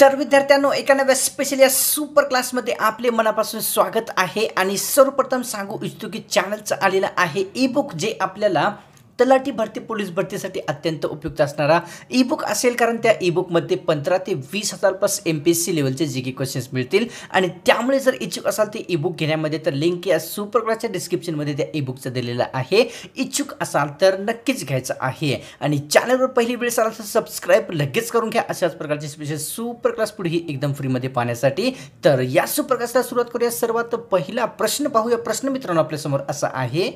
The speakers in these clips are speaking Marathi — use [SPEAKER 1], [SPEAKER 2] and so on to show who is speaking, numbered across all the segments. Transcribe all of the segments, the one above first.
[SPEAKER 1] तर विद्यार्थ्यांनो एका नव्या स्पेशल या सुपर क्लासमध्ये आपले मनापासून स्वागत आहे आणि सर्वप्रथम सांगू इच्छितो की चॅनलचं आलेलं आहे ई बुक जे आपल्याला तलाठी भरती पोलीस भरतीसाठी अत्यंत उपयुक्त असणारा ई बुक असेल कारण त्या ई बुकमध्ये पंधरा ते वीस हजार plus M P S C लेवलचे जी के क्वेश्चन्स मिळतील आणि त्यामुळे जर इच्छुक असाल ते ई बुक घेण्यामध्ये तर लिंक या सुपर क्लासच्या डिस्क्रिप्शनमध्ये त्या ई बुकचं दिलेलं आहे इच्छुक असाल तर नक्कीच घ्यायचं आहे आणि चॅनलवर पहिली वेळ असाल तर सबस्क्राईब लगेच करून घ्या अशाच प्रकारचे स्पेशल सुपर क्लास पुढेही एकदम फ्रीमध्ये पाहण्यासाठी तर या सुपर क्लासला सुरुवात करूया सर्वात पहिला प्रश्न पाहूया प्रश्न मित्रांनो आपल्यासमोर असा आहे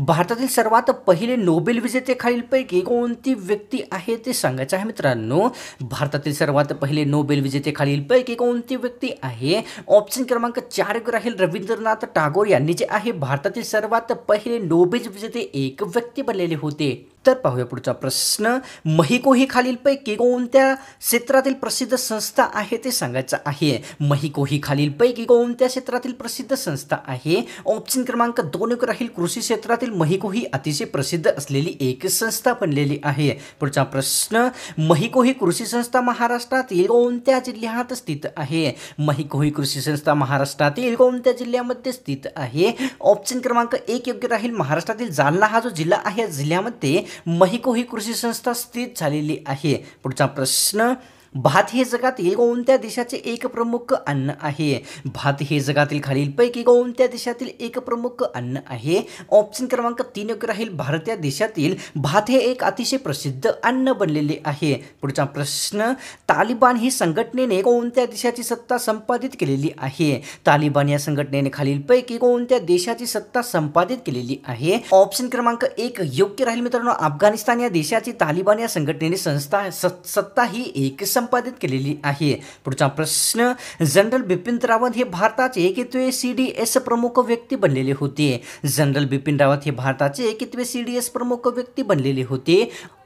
[SPEAKER 1] भारतातील सर्वात पहिले नोबेल विजेते खालीलपैकी कोणती व्यक्ती आहे ते सांगायचं आहे मित्रांनो भारतातील सर्वात पहिले नोबेल विजेते खालीलपैकी कोणती व्यक्ती आहे ऑप्शन क्रमांक चार राहील रवींद्रनाथ टागोर यांनी जे आहे भारतातील सर्वात पहिले नोबेल विजेते एक व्यक्ती बनलेले होते तर पाहूया पुढचा प्रश्न महिको ही खालीलपैकी कोणत्या क्षेत्रातील प्रसिद्ध संस्था आहे ते सांगायचं आहे महिको ही खालीलपैकी कोणत्या क्षेत्रातील प्रसिद्ध संस्था आहे ऑप्शन क्रमांक दोन राहील कृषी क्षेत्रातील महिको ही अतिशय प्रसिद्ध असलेली एक संस्था बनलेली आहे पुढचा प्रश्न महिको ही कृषी संस्था महाराष्ट्रातील कोणत्या जिल्ह्यात स्थित आहे महिको ही कृषी संस्था महाराष्ट्रातील कोणत्या जिल्ह्यामध्ये स्थित आहे ऑप्शन क्रमांक एक योग्य राहील महाराष्ट्रातील जालना हा जो जिल्हा आहे जिल्ह्यामध्ये महिको ही कृषी संस्था स्थित झालेली आहे पुढचा प्रश्न भात हे जगातील कोणत्या देशाचे एक प्रमुख अन्न आहे भात हे जगातील खालीलपैकी कोणत्या देशातील एक प्रमुख अन्न आहे ऑप्शन क्रमांक तीन योग्य राहील भारत या देशातील भात हे एक अतिशय प्रसिद्ध अन्न बनलेले आहे पुढचा प्रश्न तालिबान ही संघटनेने कोणत्या देशाची सत्ता संपादित केलेली आहे तालिबान या संघटनेने खालीलपैकी कोणत्या देशाची सत्ता संपादित केलेली आहे ऑप्शन क्रमांक एक योग्य राहील मित्रांनो अफगाणिस्तान या देशाची तालिबान या संघटनेने संस्था सत्ता ही एक संपादित केलेली आहे पुढचा प्रश्न जनरल बिपिन रावत हे भारताचे एकत्वे सी डी एस प्रमुख व्यक्ती बनलेले होते जनरल बिपिन रावत हे भारताचे एकत्वे सी डी एस प्रमुख व्यक्ती बनलेले होते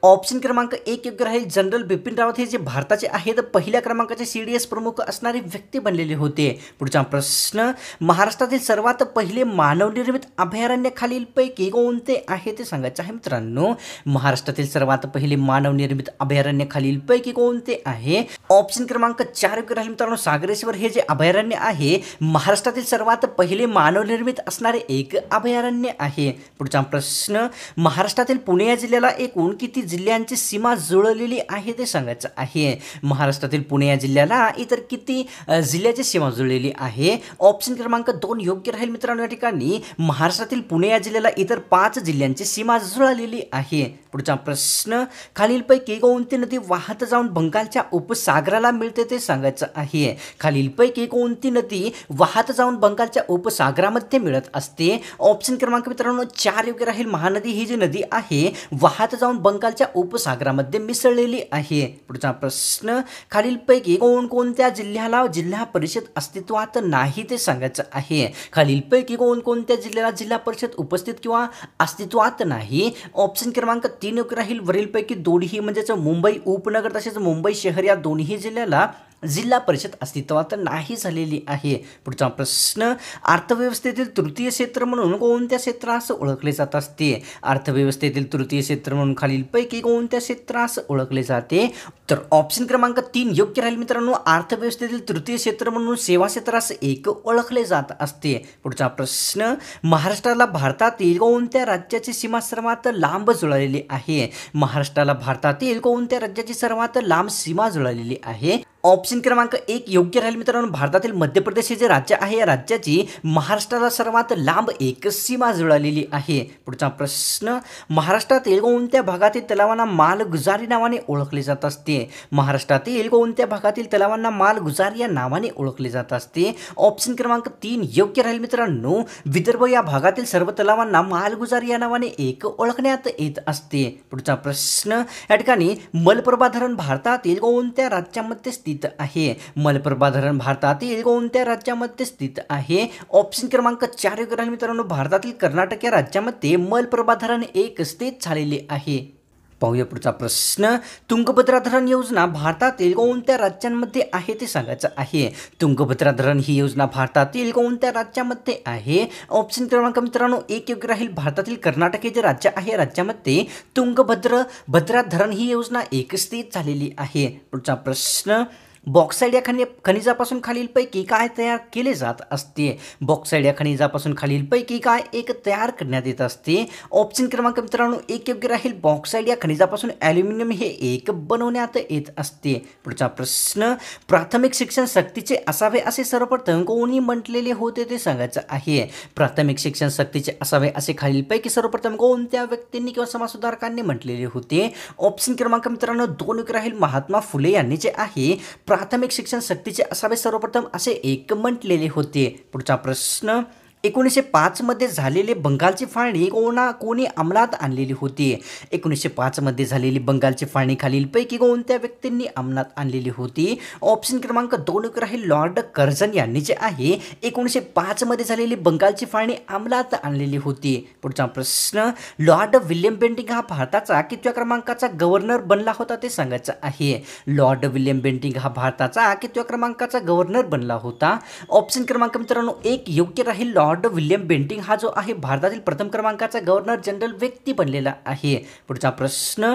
[SPEAKER 1] ऑप्शन क्रमांक एक योग्य राहील जनरल बिपिन रावत हे जे भारताचे आहेत पहिल्या क्रमांकाचे सी डी एस प्रमुख असणारे व्यक्ती बनलेले होते पुढचा प्रश्न महाराष्ट्रातील सर्वात पहिले मानवनिर्मित अभयारण्य पैकी कोणते आहे ते सांगायचे आहे मित्रांनो महाराष्ट्रातील सर्वात पहिले मानवनिर्मित अभयारण्य पैकी कोणते आहे आहे ऑप्शन क्रमांक चार योग्य राहील मित्रांनो सागरेश्वर हे जे अभयारण्य आहे महाराष्ट्रातील सर्वात पहिले मानवनिर्मित असणारे एक अभयारण्य आहे पुढचा प्रश्न महाराष्ट्रातील पुणे या जिल्ह्याला एकूण किती जिल्ह्यांची सीमा जुळलेली आहे ते सांगायचं आहे महाराष्ट्रातील पुणे या जिल्ह्याला इतर किती जिल्ह्याची सीमा जुळलेली आहे ऑप्शन क्रमांक दोन योग्य राहील मित्रांनो या ठिकाणी महाराष्ट्रातील पुणे या जिल्ह्याला इतर पाच जिल्ह्यांची सीमा जुळलेली आहे पुढचा प्रश्न खालीलपैकी कोणती नदी वाहत जाऊन बंगालच्या उपसागराला मिळते ते सांगायचं आहे खालीलपैकी कोणती नदी वाहत जाऊन बंगालच्या उपसागरामध्ये मिळत असते ऑप्शन क्रमांक मित्रांनो चार योग्य राहील महानदी ही जी नदी आहे वाहत जाऊन बंगालच्या उपसागरामध्ये मिसळलेली आहे पुढचा प्रश्न खालीलपैकी कोणकोणत्या जिल्ह्याला जिल्हा परिषद अस्तित्वात नाही ते सांगायचं आहे खालीलपैकी कोणकोणत्या जिल्ह्याला जिल्हा परिषद उपस्थित किंवा अस्तित्वात नाही ऑप्शन क्रमांक तीन योग्य राहील वरीलपैकी ही म्हणजेच मुंबई उपनगर तसेच मुंबई शहर तर या दोन्ही जिल्ह्याला जिल्हा परिषद अस्तित्वात नाही झालेली आहे पुढचा प्रश्न अर्थव्यवस्थेतील तृतीय क्षेत्र म्हणून कोणत्या क्षेत्रास ओळखले जात असते अर्थव्यवस्थेतील तृतीय क्षेत्र म्हणून खालीलपैकी कोणत्या क्षेत्रास ओळखले जाते तर ऑप्शन क्रमांक तीन योग्य राहील मित्रांनो अर्थव्यवस्थेतील तृतीय क्षेत्र म्हणून सेवा क्षेत्रास एक ओळखले जात असते पुढचा प्रश्न महाराष्ट्राला भारतातील कोणत्या राज्याची सीमा सर्वात लांब जुळलेली आहे महाराष्ट्राला भारतातील कोणत्या राज्याची सर्वात लांब सीमा जुळलेली आहे ऑप्शन क्रमांक एक योग्य राहील मित्रांनो भारतातील मध्य प्रदेश हे जे राज्य आहे या राज्याची महाराष्ट्राला सर्वात लांब एक सीमा जुळालेली आहे पुढचा प्रश्न महाराष्ट्रातील कोणत्या भागातील तलावांना मालगुजारी नावाने ओळखले जात असते महाराष्ट्रातील कोणत्या भागातील तलावांना मालगुजारी या नावाने ओळखले जात असते ऑप्शन क्रमांक तीन योग्य राहील मित्रांनो विदर्भ या भागातील सर्व तलावांना मालगुजारी या नावाने एक ओळखण्यात येत असते पुढचा प्रश्न या ठिकाणी मलप्रभा धरण भारतातील कोणत्या राज्यामध्ये स्थित स्थित आहे मलप्रभा धरण भारतातील कोणत्या राज्यामध्ये स्थित आहे ऑप्शन क्रमांक चार योग्य राहील मित्रांनो भारतातील कर्नाटक या राज्यामध्ये मलप्रभा धरण एक स्थित झालेले आहे पाहूया पुढचा प्रश्न तुंगभद्रा धरण योजना भारतातील कोणत्या राज्यांमध्ये आहे ते सांगायचं आहे तुंगभद्रा धरण ही योजना भारतातील कोणत्या राज्यामध्ये आहे ऑप्शन क्रमांक मित्रांनो एक योग्य राहील भारतातील कर्नाटक हे जे राज्य आहे राज्यामध्ये तुंगभद्र भद्रा धरण ही योजना एक स्थित झालेली आहे पुढचा प्रश्न बॉक्साईड या खनि खनिजापासून खालीलपैकी काय तयार केले जात असते बॉक्साईड या खनिजापासून खालीलपैकी काय एक तयार करण्यात येत असते ऑप्शन क्रमांक मित्रांनो एक योग्य राहील बॉक्साईड या खनिजापासून ॲल्युमिनियम हे एक बनवण्यात येत असते पुढचा प्रश्न प्राथमिक शिक्षण सक्तीचे असावे असे सर्वप्रथम कोणी म्हटलेले होते ते सांगायचं आहे प्राथमिक शिक्षण सक्तीचे असावे असे खालीलपैकी सर्वप्रथम कोणत्या व्यक्तींनी किंवा समाजसुधारकांनी म्हटलेले होते ऑप्शन क्रमांक मित्रांनो दोन राहील महात्मा फुले यांनी जे आहे प्राथमिक शिक्षण सक्तीचे असावे सर्वप्रथम असे एक म्हटलेले होते पुढचा प्रश्न एकोणीसशे पाचमध्ये झालेले बंगालची फाळणी कोणा कोणी अंमलात आणलेली होती एकोणीसशे पाचमध्ये झालेली बंगालची फाळणी खालीलपैकी कोणत्या व्यक्तींनी अंमलात आणलेली होती ऑप्शन क्रमांक दोन राहील लॉर्ड कर्जन यांनी जे आहे एकोणीसशे पाचमध्ये झालेली बंगालची फाळणी अंमलात आणलेली होती पुढचा प्रश्न लॉर्ड विल्यम बेंटिंग हा भारताचा कितव्या क्रमांकाचा गव्हर्नर बनला होता ते सांगायचं आहे लॉर्ड विल्यम बेंटिंग हा भारताचा कितव्या क्रमांकाचा गव्हर्नर बनला होता ऑप्शन क्रमांक मित्रांनो एक योग्य राहील लॉर्ड लॉर्ड विल्यम बेंटिंग हा जो आहे भारतातील प्रथम क्रमांकाचा गव्हर्नर जनरल व्यक्ती बनलेला आहे पुढचा प्रश्न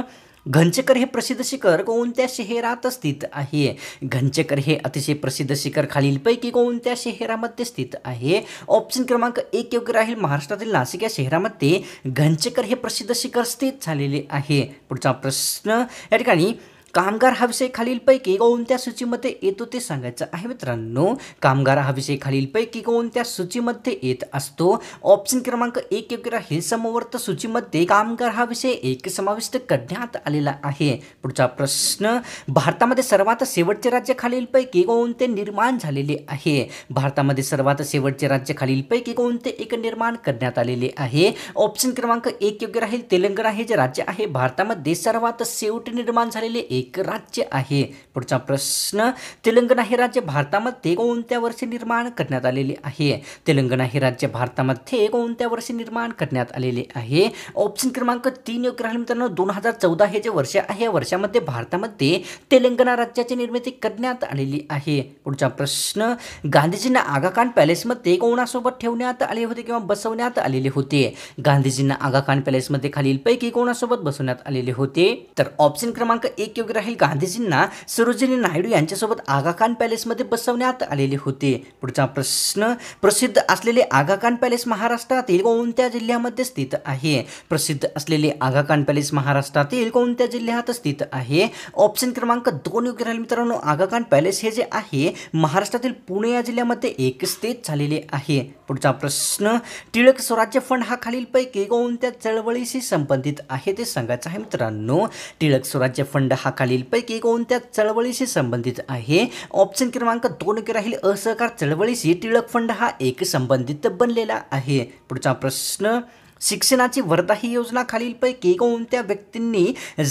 [SPEAKER 1] घंचकर हे प्रसिद्ध शिखर कोणत्या शहरात स्थित आहे घंचकर हे अतिशय प्रसिद्ध शिखर खालीलपैकी कोणत्या शहरामध्ये स्थित आहे ऑप्शन क्रमांक एक योग्य राहील महाराष्ट्रातील नाशिक या शहरामध्ये घंचकर हे प्रसिद्ध शिखर स्थित झालेले आहे पुढचा प्रश्न या ठिकाणी कामगार हा विषय खालीलपैकी कोणत्या सूचीमध्ये येतो ते सांगायचं आहे मित्रांनो कामगार हा विषय खालीलपैकी कोणत्या सूचीमध्ये येत असतो ऑप्शन क्रमांक एक योग्य राहील समवर्त सूचीमध्ये कामगार हा विषय एक समाविष्ट करण्यात आलेला आहे पुढचा प्रश्न भारतामध्ये सर्वात शेवटचे राज्य खालीलपैकी कोणते निर्माण झालेले आहे भारतामध्ये सर्वात शेवटचे राज्य खालीलपैकी कोणते एक निर्माण करण्यात आलेले आहे ऑप्शन क्रमांक एक योग्य राहील तेलंगणा हे जे राज्य आहे भारतामध्ये सर्वात शेवट निर्माण झालेले एक एक राज्य आहे पुढचा प्रश्न तेलंगणा हे राज्य भारतामध्ये कोणत्या वर्षी निर्माण करण्यात आलेले आहे तेलंगणा हे राज्य भारतामध्ये कोणत्या वर्षी निर्माण करण्यात आलेले आहे ऑप्शन क्रमांक तीन योग्य राहिले मित्रांनो दोन हजार चौदा हे जे वर्ष आहे या वर्षामध्ये भारतामध्ये तेलंगणा राज्याची निर्मिती करण्यात आलेली आहे पुढचा प्रश्न गांधीजींना आगाखान पॅलेसमध्ये कोणासोबत ठेवण्यात आले होते किंवा बसवण्यात आलेले होते गांधीजींना आगाखान पॅलेसमध्ये खालीलपैकी कोणासोबत बसवण्यात आलेले होते तर ऑप्शन क्रमांक एक योग्य राहील गांधीजींना सरोजिनी नायडू यांच्यासोबत आगाखान पॅलेसमध्ये बसवण्यात आलेले होते पुढचा प्रश्न प्रसिद्ध असलेले आगाखान पॅलेस महाराष्ट्रातील कोणत्या जिल्ह्यामध्ये स्थित आहे प्रसिद्ध असलेले आगाखान पॅलेस महाराष्ट्रातील कोणत्या जिल्ह्यात स्थित आहे ऑप्शन क्रमांक दोन योग्य राहील मित्रांनो आगाखान पॅलेस हे जे आहे महाराष्ट्रातील पुणे या जिल्ह्यामध्ये एक स्थित झालेले आहे पुढचा प्रश्न टिळक स्वराज्य फंड हा खालीलपैकी कोणत्या चळवळीशी संबंधित आहे ते सांगायचं आहे मित्रांनो टिळक स्वराज्य फंड हा खालीलपैकी कोणत्या चळवळीशी संबंधित आहे ऑप्शन क्रमांक दोन राहील असहकार चळवळीशी टिळक फंड हा एक संबंधित बनलेला आहे पुढचा प्रश्न शिक्षणाची वर्धा ही योजना खालीलपैकी कोणत्या व्यक्तींनी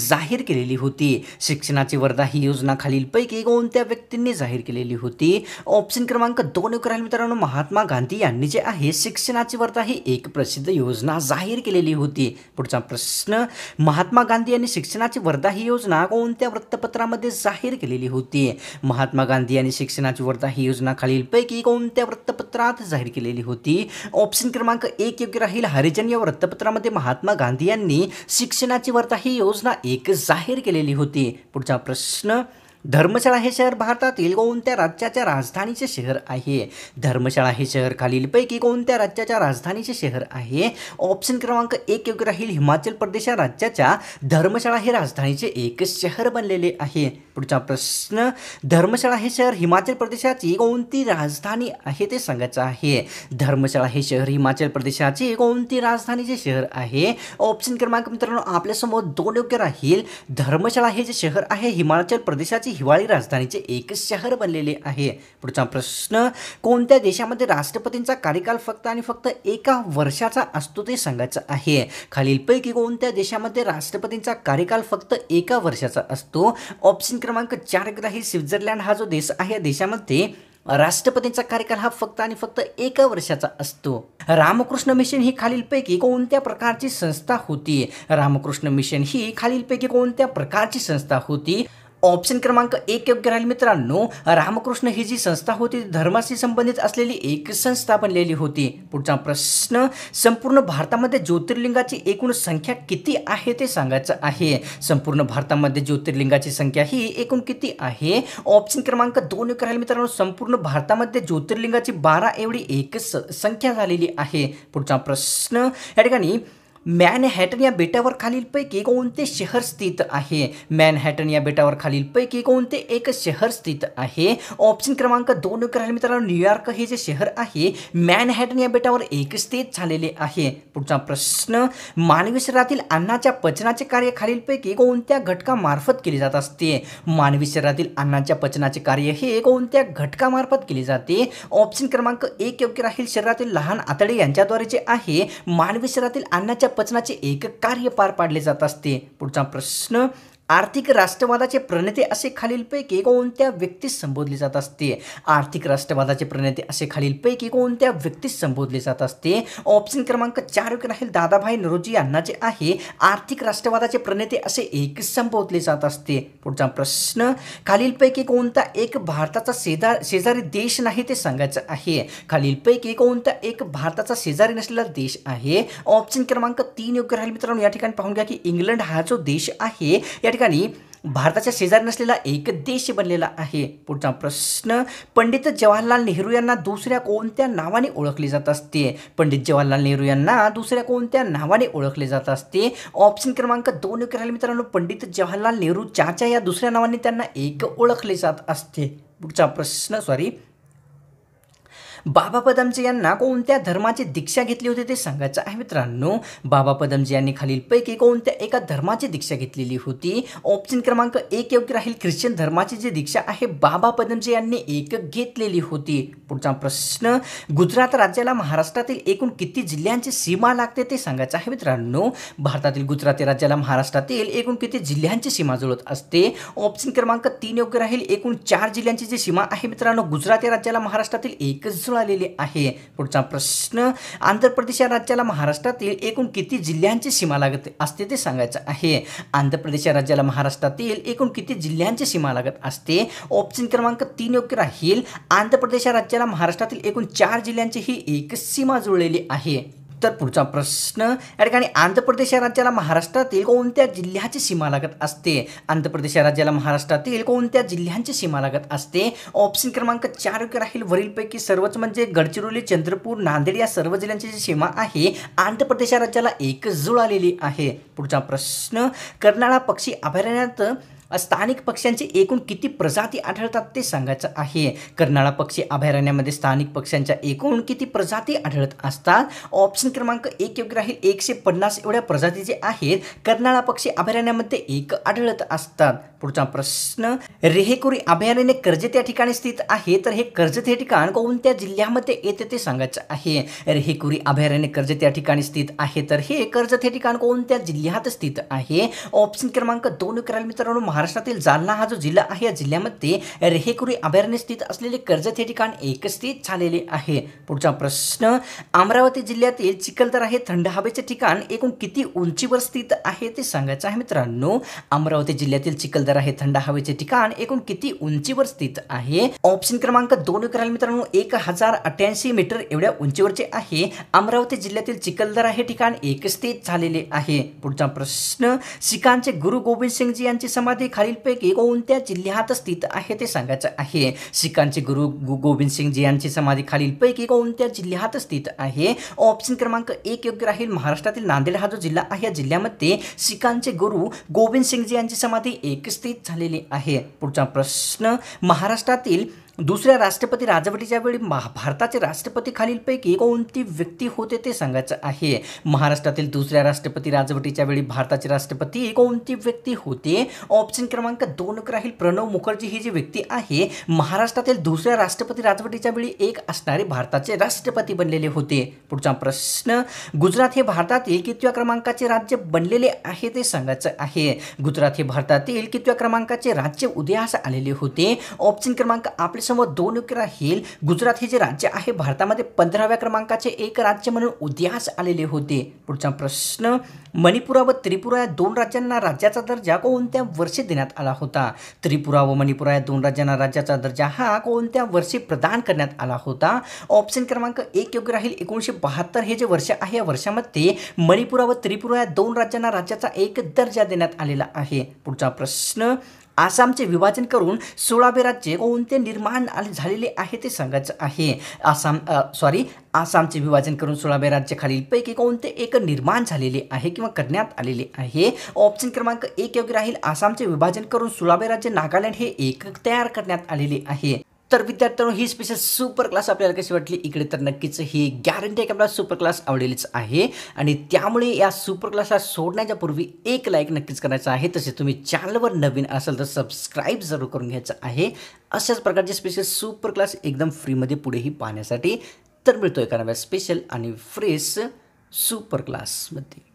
[SPEAKER 1] जाहीर केलेली होती शिक्षणाची वर्धा ही योजना खालीलपैकी कोणत्या व्यक्तींनी जाहीर केलेली होती ऑप्शन क्रमांक दोन करायला मित्रांनो महात्मा गांधी यांनी जे आहे शिक्षणाची वर्धा ही एक प्रसिद्ध योजना जाहीर केलेली होती पुढचा प्रश्न महात्मा गांधी यांनी शिक्षणाची वर्धा ही योजना कोणत्या वृत्तपत्रामध्ये जाहीर केलेली होती महात्मा गांधी यांनी शिक्षणाची वर्धा ही योजना खालीलपैकी कोणत्या वृत्तपत्रात जाहीर केलेली होती ऑप्शन क्रमांक एक योग्य राहील हरिजन या वृत्तपत्रामध्ये महात्मा गांधी यांनी शिक्षणाची वर्ता ही योजना एक जाहीर केलेली होती पुढचा प्रश्न धर्मशाळा हे शहर भारतातील कोणत्या राज्याच्या राजधानीचे शहर आहे धर्मशाळा हे शहर खालीलपैकी कोणत्या राज्याच्या राजधानीचे शहर आहे ऑप्शन क्रमांक एक योग्य राहील हिमाचल प्रदेश या राज्याच्या धर्मशाळा हे राजधानीचे एक शहर बनलेले आहे पुढचा प्रश्न धर्मशाळा हे शहर हिमाचल प्रदेशाची कोणती राजधानी आहे ते सांगायचं आहे धर्मशाळा हे शहर हिमाचल प्रदेशाची कोणती राजधानीचे शहर आहे ऑप्शन क्रमांक मित्रांनो आपल्यासमोर दोन योग्य राहील धर्मशाळा हे जे शहर आहे हिमाचल प्रदेशाची हिवाळी राजधानीचे एक शहर बनलेले आहे पुढचा प्रश्न कोणत्या देशामध्ये राष्ट्रपतींचा कार्यकाल फक्त आणि फक्त एका वर्षाचा असतो ते सांगायचं आहे खालीलपैकी कोणत्या देशामध्ये राष्ट्रपतींचा कार्यकाल फक्त एका वर्षाचा असतो ऑप्शन क्रमांक चार ग्राही स्वित्झर्लंड हा जो देश आहे या देशामध्ये राष्ट्रपतींचा कार्यकाल हा फक्त आणि फक्त एका वर्षाचा असतो रामकृष्ण मिशन ही खालीलपैकी कोणत्या प्रकारची संस्था होती रामकृष्ण मिशन ही खालीलपैकी कोणत्या प्रकारची संस्था होती ऑप्शन क्रमांक एक योग्य राहील मित्रांनो रामकृष्ण ही जी संस्था होती धर्माशी संबंधित असलेली एक संस्था बनलेली होती पुढचा प्रश्न संपूर्ण भारतामध्ये ज्योतिर्लिंगाची एकूण संख्या किती आहे ते सांगायचं आहे संपूर्ण भारतामध्ये ज्योतिर्लिंगाची संख्या ही एकूण किती आहे ऑप्शन क्रमांक दोन योग्य राहील मित्रांनो संपूर्ण भारतामध्ये ज्योतिर्लिंगाची बारा एवढी एक संख्या झालेली आहे पुढचा प्रश्न या ठिकाणी मॅनहॅटन या बेटावर खालीलपैकी कोणते शहर स्थित आहे मॅनहॅटन या बेटावर खालीलपैकी कोणते एक शहर स्थित आहे ऑप्शन क्रमांक दोन करायला मित्रांनो न्यूयॉर्क हे जे शहर आहे मॅनहॅटन या बेटावर एक स्थित झालेले आहे पुढचा प्रश्न मानवी शरीरातील अन्नाच्या पचनाचे कार्य खालीलपैकी कोणत्या घटकामार्फत केले जात असते मानवी शरीरातील अन्नाच्या पचनाचे कार्य हे कोणत्या घटकामार्फत केले जाते ऑप्शन क्रमांक एक योग्य राहील शरीरातील लहान आतडे यांच्याद्वारे जे आहे मानवी शरीरातील अन्नाच्या पचनाचे एक कार्य पार पाडले जात असते पुढचा प्रश्न आर्थिक राष्ट्रवादाचे प्रणेते असे खालीलपैकी कोणत्या व्यक्तीस संबोधले जात असते आर्थिक राष्ट्रवादाचे प्रणेते असे खालीलपैकी कोणत्या व्यक्तीस संबोधले जात असते ऑप्शन क्रमांक चार योग्य राहील दादाभाई नरोजी यांना जे आहे आर्थिक राष्ट्रवादाचे प्रणेते असे एक संबोधले जात असते पुढचा प्रश्न खालीलपैकी कोणता एक भारताचा शेजार शेजारी देश नाही ते सांगायचं आहे खालीलपैकी कोणता एक भारताचा शेजारी नसलेला देश आहे ऑप्शन क्रमांक तीन योग्य राहील मित्रांनो या ठिकाणी पाहून घ्या की इंग्लंड हा जो देश आहे ठिकाणी भारताच्या शेजारी नसलेला एक देश बनलेला आहे पुढचा प्रश्न पंडित जवाहरलाल नेहरू यांना दुसऱ्या कोणत्या नावाने ओळखले जात असते पंडित जवाहरलाल नेहरू यांना दुसऱ्या कोणत्या नावाने ओळखले जात असते ऑप्शन क्रमांक दोन करायला मित्रांनो पंडित जवाहरलाल नेहरू चाचा या दुसऱ्या नावाने त्यांना एक ओळखले जात असते पुढचा प्रश्न सॉरी बाबा पदमजी यांना कोणत्या धर्माची दीक्षा घेतली होती ते सांगायचं आहे मित्रांनो बाबा पदमजी यांनी खालीलपैकी कोणत्या एका धर्माची दीक्षा घेतलेली होती ऑप्शन क्रमांक एक योग्य राहील ख्रिश्चन धर्माची जी दीक्षा आहे बाबा पदमजी यांनी एक घेतलेली होती पुढचा प्रश्न गुजरात राज्याला महाराष्ट्रातील एकूण किती जिल्ह्यांची सीमा लागते ते सांगायचं आहे मित्रांनो भारतातील गुजरात राज्याला महाराष्ट्रातील एकूण किती जिल्ह्यांची सीमा जुळत असते ऑप्शन क्रमांक तीन योग्य राहील एकूण चार जिल्ह्यांची जी सीमा आहे मित्रांनो गुजरात राज्याला महाराष्ट्रातील एकच आलेली आहे पुढचा प्रश्न आंध्र प्रदेश या राज्याला महाराष्ट्रातील एकूण किती जिल्ह्यांची सीमा लागत असते ते सांगायचं आहे आंध्र प्रदेश या राज्याला महाराष्ट्रातील एकूण किती जिल्ह्यांची सीमा लागत असते ऑप्शन क्रमांक तीन योग्य राहील आंध्र प्रदेश या राज्याला महाराष्ट्रातील एकूण चार जिल्ह्यांची ही एक सीमा जुळलेली आहे तर पुढचा प्रश्न या ठिकाणी आंध्र प्रदेश या राज्याला महाराष्ट्रातील कोणत्या जिल्ह्याची सीमा लागत असते आंध्र प्रदेश या राज्याला महाराष्ट्रातील कोणत्या जिल्ह्यांची सीमा लागत असते ऑप्शन क्रमांक चार योग्य राहील वरीलपैकी सर्वच म्हणजे गडचिरोली चंद्रपूर नांदेड या सर्व जिल्ह्यांची जी सीमा आहे आंध्र प्रदेश या राज्याला एकच आलेली आहे पुढचा प्रश्न कर्नाळा पक्षी अभयारण्यात स्थानिक पक्ष्यांचे एकूण किती प्रजाती आढळतात ते सांगायचं आहे कर्नाळा पक्षी अभयारण्यामध्ये स्थानिक पक्ष्यांच्या एकूण किती प्रजाती आढळत असतात ऑप्शन क्रमांक एक योग्य राहील एकशे पन्नास एवढ्या प्रजाती जे आहेत कर्नाळा पक्षी अभयारण्यामध्ये एक आढळत असतात पुढचा प्रश्न रेहेकुरी अभयारण्य कर्जत या ठिकाणी स्थित आहे तर हे कर्जत हे ठिकाण कोणत्या जिल्ह्यामध्ये येते ते सांगायचं आहे रेहेकुरी अभयारण्य कर्जत या ठिकाणी स्थित आहे तर हे कर्जत हे ठिकाण कोणत्या जिल्ह्यात स्थित आहे ऑप्शन क्रमांक दोन करायला मित्रांनो महाराष्ट्रातील जालना हा जो जिल्हा आहे या जिल्ह्यामध्ये रेहेकुरी अभयारण्य स्थित असलेले कर्जत हे ठिकाण एकस्थित झालेले आहे पुढचा प्रश्न अमरावती जिल्ह्यातील चिखलदरा हे थंड हवेचे ठिकाण एकूण किती उंचीवर स्थित आहे ते सांगायचं आहे मित्रांनो अमरावती जिल्ह्यातील चिखलदरा हे थंड हवेचे ठिकाण एकूण किती उंचीवर स्थित आहे ऑप्शन क्रमांक दोन कराल मित्रांनो एक हजार अठ्याऐंशी मीटर एवढ्या उंचीवरचे आहे अमरावती जिल्ह्यातील चिखलदरा हे ठिकाण एकस्थित झालेले आहे पुढचा प्रश्न शिखांचे गुरु गोविंद सिंगजी यांची समाधी खालीलपैकी कोणत्या जिल्ह्यात स्थित आहे ते सांगायचं आहे शिखांचे गुरु गोविंद सिंग जी यांची समाधी खालीलपैकी कोणत्या जिल्ह्यात स्थित आहे ऑप्शन क्रमांक एक योग्य राहील महाराष्ट्रातील नांदेड हा जो जिल्हा आहे या जिल्ह्यामध्ये शिखांचे गुरु गोविंद सिंग जी यांची समाधी एक स्थित झालेली आहे पुढचा प्रश्न महाराष्ट्रातील दुसऱ्या राष्ट्रपती राजवटीच्या वेळी भारताचे राष्ट्रपती खालीलपैकी कोणती व्यक्ती होते ते सांगायचं आहे महाराष्ट्रातील दुसऱ्या राष्ट्रपती राजवटीच्या वेळी भारताचे राष्ट्रपती कोणती व्यक्ती होते ऑप्शन क्रमांक दोन राहील प्रणव मुखर्जी ही जी व्यक्ती आहे महाराष्ट्रातील दुसऱ्या राष्ट्रपती राजवटीच्या वेळी एक असणारे भारताचे राष्ट्रपती बनलेले होते पुढचा प्रश्न गुजरात हे भारतातील कितव्या क्रमांकाचे राज्य बनलेले आहे ते सांगायचं आहे गुजरात हे भारतातील कितव्या क्रमांकाचे राज्य उदयास आलेले होते ऑप्शन क्रमांक आपले सम दोन योग्य हिल गुजरात हे जे राज्य आहे भारतामध्ये पंधराव्या क्रमांकाचे एक राज्य म्हणून उदयास आलेले होते पुढचा प्रश्न मणिपुरा व त्रिपुरा या दोन राज्यांना राज्याचा दर्जा कोणत्या वर्षी देण्यात आला होता त्रिपुरा व मणिपुरा या दोन राज्यांना राज्याचा दर्जा हा कोणत्या वर्षी प्रदान करण्यात आला होता ऑप्शन क्रमांक एक योग्य राहील एकोणीसशे बहात्तर हे जे वर्ष आहे या वर्षामध्ये मणिपुरा व त्रिपुरा या दोन राज्यांना राज्याचा एक दर्जा देण्यात आलेला आहे पुढचा प्रश्न आसामचे विभाजन करून सोळावे राज्य कोणते निर्माण झालेले आहे ते सांगायचं आहे आसाम सॉरी आसामचे विभाजन करून सोळावे राज्य खालीलपैकी कोणते एक निर्माण झालेले आहे किंवा करण्यात आलेले आहे ऑप्शन क्रमांक एक योग्य राहील आसामचे विभाजन करून सोळावे राज्य नागालँड हे एक तयार करण्यात आलेले आहे तर विद्यार्थ्यांनो ही स्पेशल सुपर क्लास आपल्याला कशी वाटली इकडे तर नक्कीच ही गॅरंटी आहे की आपल्याला सुपर क्लास आवडेलच आहे आणि त्यामुळे या सुपर क्लासला सोडण्याच्या पूर्वी एक लाईक नक्कीच करायचं आहे तसे तुम्ही चॅनलवर नवीन असाल तर सबस्क्राईब जरूर करून घ्यायचं आहे अशाच प्रकारचे स्पेशल सुपर क्लास एकदम फ्रीमध्ये पुढेही पाहण्यासाठी तर मिळतो एका नव्या स्पेशल आणि फ्रेश सुपर क्लासमध्ये